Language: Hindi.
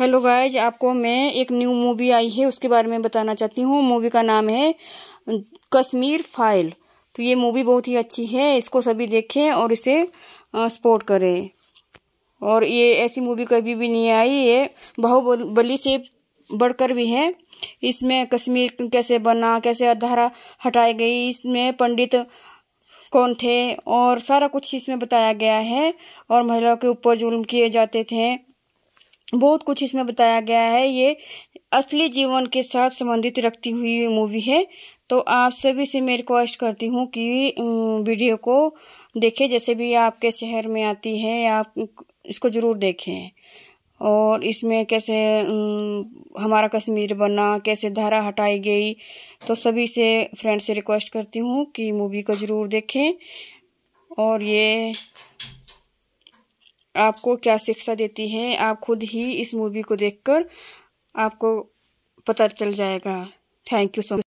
हेलो गाइज आपको मैं एक न्यू मूवी आई है उसके बारे में बताना चाहती हूँ मूवी का नाम है कश्मीर फाइल तो ये मूवी बहुत ही अच्छी है इसको सभी देखें और इसे सपोर्ट करें और ये ऐसी मूवी कभी भी नहीं आई ये बाहुबली से बढ़कर भी है इसमें कश्मीर कैसे बना कैसे अधारा हटाई गई इसमें पंडित कौन थे और सारा कुछ इसमें बताया गया है और महिलाओं के ऊपर जुल्म किए जाते थे बहुत कुछ इसमें बताया गया है ये असली जीवन के साथ संबंधित रखती हुई मूवी है तो आप सभी से मैं रिक्वेस्ट करती हूँ कि वीडियो को देखें जैसे भी आपके शहर में आती है आप इसको ज़रूर देखें और इसमें कैसे हमारा कश्मीर बना कैसे धारा हटाई गई तो सभी से फ्रेंड से रिक्वेस्ट करती हूँ कि मूवी को ज़रूर देखें और ये आपको क्या शिक्षा देती हैं आप खुद ही इस मूवी को देखकर आपको पता चल जाएगा थैंक यू सो मच